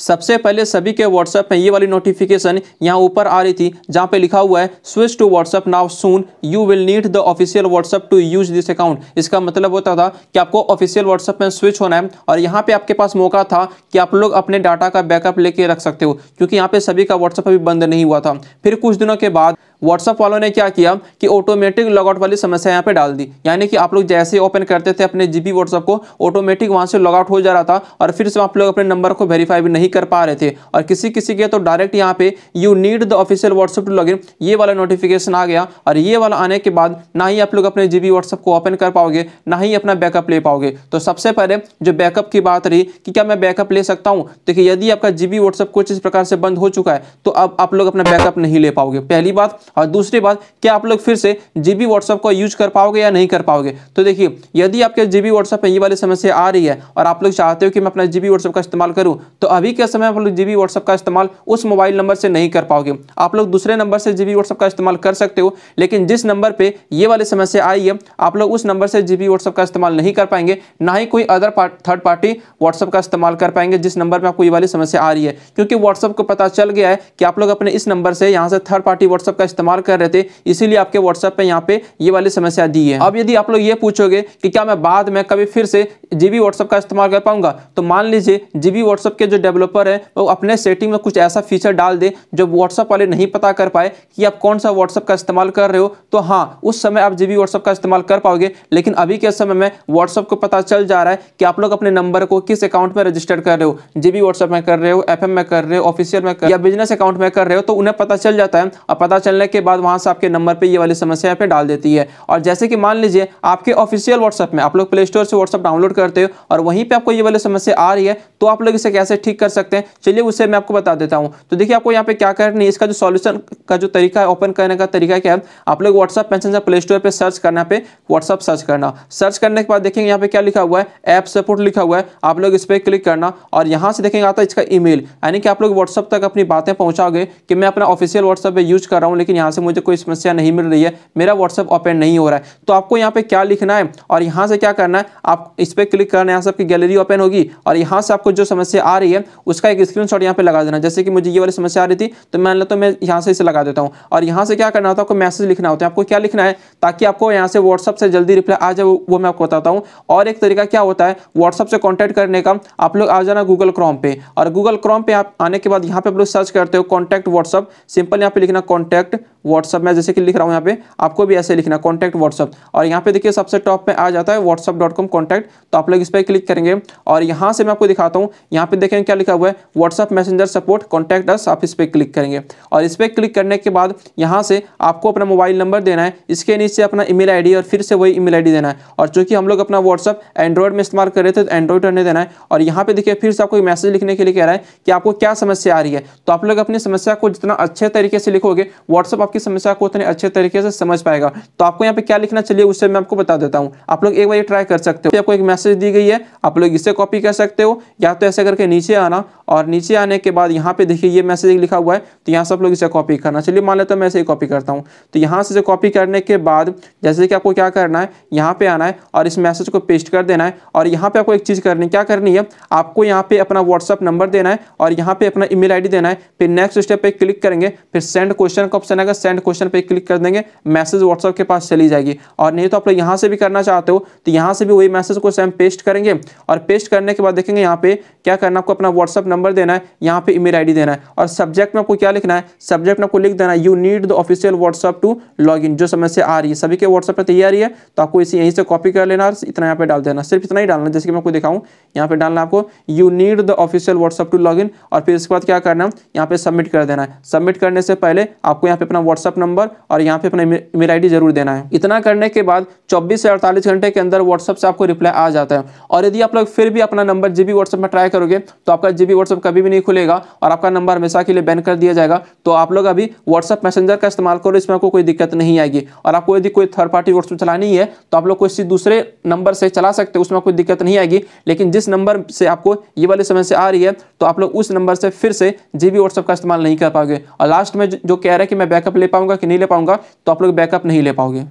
सबसे पहले सभी के व्हाट्सएप में ये वाली नोटिफिकेशन यहाँ ऊपर आ रही थी जहाँ पे लिखा हुआ है switch to WhatsApp now soon you will need the official WhatsApp to use this account इसका मतलब होता था कि आपको ऑफिशियल व्हाट्सएप में स्विच होना है और यहाँ पे आपके पास मौका था कि आप लोग अपने डाटा का बैकअप लेके रख सकते हो क्योंकि यहाँ पे सभी का व्हाट्सएप अभी बंद नहीं हुआ था फिर कुछ दिनों के बाद व्हाट्सअप वालों ने क्या किया कि ऑटोमेटिक लॉगआउट वाली समस्या यहाँ पे डाल दी यानी कि आप लोग जैसे ही ओपन करते थे अपने जीबी व्हाट्सअप को ऑटोमेटिक वहाँ से लॉगआउट हो जा रहा था और फिर से आप लोग अपने नंबर को वेरीफाई भी नहीं कर पा रहे थे और किसी किसी के तो डायरेक्ट यहाँ पे you need the official WhatsApp to in ये वाला नोटिफिकेशन आ गया और ये वाला आने के बाद ना ही आप लोग अपने बी व्हाट्सअप को ओपन कर पाओगे ना ही अपना बैकअप ले पाओगे तो सबसे पहले जो बैकअप की बात रही कि क्या मैं बैकअप ले सकता हूँ देखिए यदि आपका बी व्हाट्सअप कुछ इस प्रकार से बंद हो चुका है तो अब आप लोग अपना बैकअप नहीं ले पाओगे पहली बात और दूसरी बात क्या आप लोग फिर से जीबी व्हाट्सअप को यूज कर पाओगे या नहीं कर पाओगे तो देखिए यदि आपके जीबी व्हाट्सअप में ये वाली समस्या आ रही है और आप लोग चाहते हो कि मैं अपना जीबी व्हाट्सअप का इस्तेमाल करूँ तो अभी के समय आप लोग जीबी व्हाट्सअप का इस्तेमाल उस मोबाइल नंबर से नहीं कर पाओगे आप लोग दूसरे नंबर से जीबी व्हाट्सअप का इस्तेमाल कर सकते हो लेकिन जिस नंबर पर ये वाली समस्या आई है आप लोग उस नंबर से जीबी व्हाट्सअप का इस्तेमाल नहीं कर पाएंगे ना ही कोई अदर थर्ड पार्टी व्हाट्सअप का इस्तेमाल कर पाएंगे जिस नंबर पर आपको ये वाली समस्या आ रही है क्योंकि व्हाट्सअप को पता चल गया है कि आप लोग अपने इस नंबर से यहाँ से थर्ड पार्टी व्हाट्सअप का इस्तेमाल कर रहे थे इसीलिए आपके व्हाट्सएप पे यहाँ पे ये वाली समस्या दी है अब यदि आप लोग ये पूछोगे कि क्या मैं बाद में कभी फिर से जीबी व्हाट्सएप का इस्तेमाल कर पाऊंगा तो मान लीजिए जीबी व्हाट्सएप के जो डेवलपर है वो अपने सेटिंग में कुछ ऐसा फीचर डाल दे जो व्हाट्सएप वाले नहीं पता कर पाए कि आप कौन सा व्हाट्सएप का इस्तेमाल कर रहे हो तो हाँ उस समय आप जीबी व्हाट्सएप का इस्तेमाल कर पाओगे लेकिन अभी के समय में व्हाट्सएप को पता चल जा रहा है कि आप लोग अपने नंबर को किस अकाउंट में रजिस्टर कर रहे हो जीबी व्हाट्सएप में कर रहे हो एफ में कर रहे हो ऑफिशियल में कर या बिजनेस अकाउंट में कर रहे हो तो उन्हें पता चल जाता है और पता चलने के बाद वहां से आपके नंबर पे ये वाली समस्या पे डाल देती है और जैसे कि मान लीजिए आपके ऑफिशियल व्हाट्सएप में आप लोग प्ले स्टोर से व्हाट्सएप डाउनलोड करते हो और वहीं पे आपको ये वाली समस्या आ रही है तो आप लोग इसे कैसे ठीक कर सकते हैं चलिए उसे मैं आपको बता देता हूँ तो देखिए आपको यहाँ पे क्या करना है इसका जो सोल्यूशन का जो तरीका है ओपन करने का तरीका क्या है आप लोग व्हाट्सअप मैसेंजर प्ले स्टोर पर सर्च करना पे व्हाट्सअप सर्च करना सर्च करने के बाद देखेंगे यहाँ पे क्या लिखा हुआ है ऐप सपोर्ट लिखा हुआ है आप लोग इस पर क्लिक करना और यहाँ से देखेंगे आता है इसका ई यानी कि आप लोग व्हाट्सअप तक अपनी बातें पहुँचाओगे कि मैं अपना ऑफिशियल व्हाट्सएप पर यूज कर रहा हूँ लेकिन यहाँ से मुझे कोई समस्या नहीं मिल रही है मेरा व्हाट्सअप ओपन नहीं हो रहा है तो आपको यहाँ पे क्या लिखना है और यहाँ से क्या करना है आप इस पर क्लिक करना है यहाँ से आपकी गैलरी ओपन होगी और यहाँ से आपको जो समस्या आ रही है उसका एक स्क्रीन शॉट पे लगा देना जैसे कि मुझे ये वाली समस्या आ रही थी तो मैं तो मैं यहाँ से इसे लगा देता हूँ और यहाँ से क्या करना होता है आपको मैसेज लिखना होता है आपको क्या लिखना है ताकि आपको यहाँ से व्हाट्सअप से जल्दी रिप्लाई आ जाए वो मैं आपको बताता हूँ और एक तरीका क्या होता है व्हाट्सअप से कॉन्टैक्ट करने का आप लोग आ जाना गूगल क्रॉम पे और गूगल क्रॉम पे आप आने के बाद यहाँ पे आप लोग सर्च करते हो कॉन्टैक्ट व्हाट्सअप सिंपल यहाँ पे लिखना कॉन्टैक्ट व्हाट्सअप में जैसे कि लिख रहा हूँ यहाँ पे आपको भी ऐसे लिखना कॉन्टैक्ट व्हाट्सअप और यहाँ पे देखिए सबसे टॉप में आ जाता है व्हाट्सअप डॉट कॉम कॉन्टैक्ट तो आप लोग इस पर क्लिक करेंगे और यहाँ से मैं आपको दिखाता हूँ यहाँ पे देखें क्या लिखा हुआ है WhatsApp Messenger support contact us आप इस पर क्लिक करेंगे और इस पर क्लिक करने के बाद यहाँ से आपको अपना मोबाइल नंबर देना है इसके नीचे अपना ई मेल और फिर से वही ई मेल देना है और चूंकि हम लोग अपना व्हाट्सअप एंड्रॉयड में इस्तेमाल कर रहे थे तो एंड्रॉयड करने देना है और यहाँ पर देखिए फिर से आपको मैसेज लिखने के लिए कह रहा है कि आपको क्या समस्या आ रही है तो आप लोग अपनी समस्या को जितना अच्छे तरीके से लिखोगे व्हाट्सअप व्हाट्सअप आपकी समस्या को उतने अच्छे तरीके से समझ पाएगा तो आपको यहाँ पे क्या लिखना चाहिए उससे मैं आपको बता देता हूँ आप लोग एक बार ये ट्राई कर सकते हो आपको एक मैसेज दी गई है आप लोग इसे कॉपी कर सकते हो या तो ऐसे करके नीचे आना और नीचे आने के बाद यहाँ पे देखिए ये मैसेज लिखा हुआ है तो यहाँ से आप लोग इसे कॉपी करना चलिए मान लेते हैं तो मैं इसे कॉपी करता हूँ तो यहाँ से कॉपी करने के बाद जैसे कि आपको क्या करना है यहाँ पे आना है और इस मैसेज को पेस्ट कर देना है और यहाँ पे आपको एक चीज़ करनी क्या करनी है आपको यहाँ पे अपना व्हाट्सअप नंबर देना है और यहाँ पे अपना ईमेल आईडी देना है फिर नेक्स्ट स्टेप पे क्लिक करेंगे फिर सेंड क्वेश्चन का ऑप्शन ऑप्शन आएगा सेंड क्वेश्चन पे क्लिक कर देंगे मैसेज व्हाट्सअप के पास चली जाएगी और नहीं तो आप लोग यहाँ से भी करना चाहते हो तो यहाँ से भी वही मैसेज को सेम पेस्ट करेंगे और पेस्ट करने के बाद देखेंगे यहाँ पे क्या करना आपको अपना व्हाट्सअप नंबर देना है यहाँ पे ईमेल आई देना है और सब्जेक्ट में आपको क्या लिखना है सब्जेक्ट में आपको लिख देना है you need the official WhatsApp to log जो समस्या आ रही है सभी के व्हाट्सअप पर तैयारी है तो आपको इसे यहीं से कॉपी कर लेना और इतना यहाँ पे डाल देना सिर्फ इतना ही डालना जैसे कि मैं आपको दिखाऊँ यहाँ पे डालना आपको you need the official WhatsApp to log और फिर इसके बाद क्या करना है यहाँ पे सबमिट कर देना है सबमिट करने से पहले आपको यहाँ पे अपना व्हाट्सअप नंबर और यहाँ पे अपना ईमेल आई जरूर देना है इतना करने के बाद चौबीस से अड़तालीस घंटे के अंदर व्हाट्सअप से आपको रिप्लाई आ जाता है और यदि आप लोग फिर भी अपना नंबर जी व्हाट्सअप में ट्राई करोगे तो आपका जी व्हाट्सअप कभी भी नहीं खुलेगा और आपका नंबर हमेशा के लिए बैन कर दिया जाएगा तो आप लोग अभी व्हाट्सअप मैसेंजर का इस्तेमाल करो इसमें आपको कोई दिक्कत नहीं आएगी और आपको यदि कोई थर्ड पार्टी व्हाट्सअप चलानी है तो आप लोग किसी दूसरे नंबर से चला सकते हो उसमें कोई दिक्कत नहीं आएगी लेकिन जिस नंबर से आपको ये वाली समस्या आ रही है तो आप लोग उस नंबर से फिर से जी व्हाट्सअप का इस्तेमाल नहीं कर पाओगे और लास्ट में जो कह रहे हैं कि मैं बैकअप ले पाऊंगा कि नहीं ले पाऊंगा तो आप लोग बैकअप नहीं ले पाओगे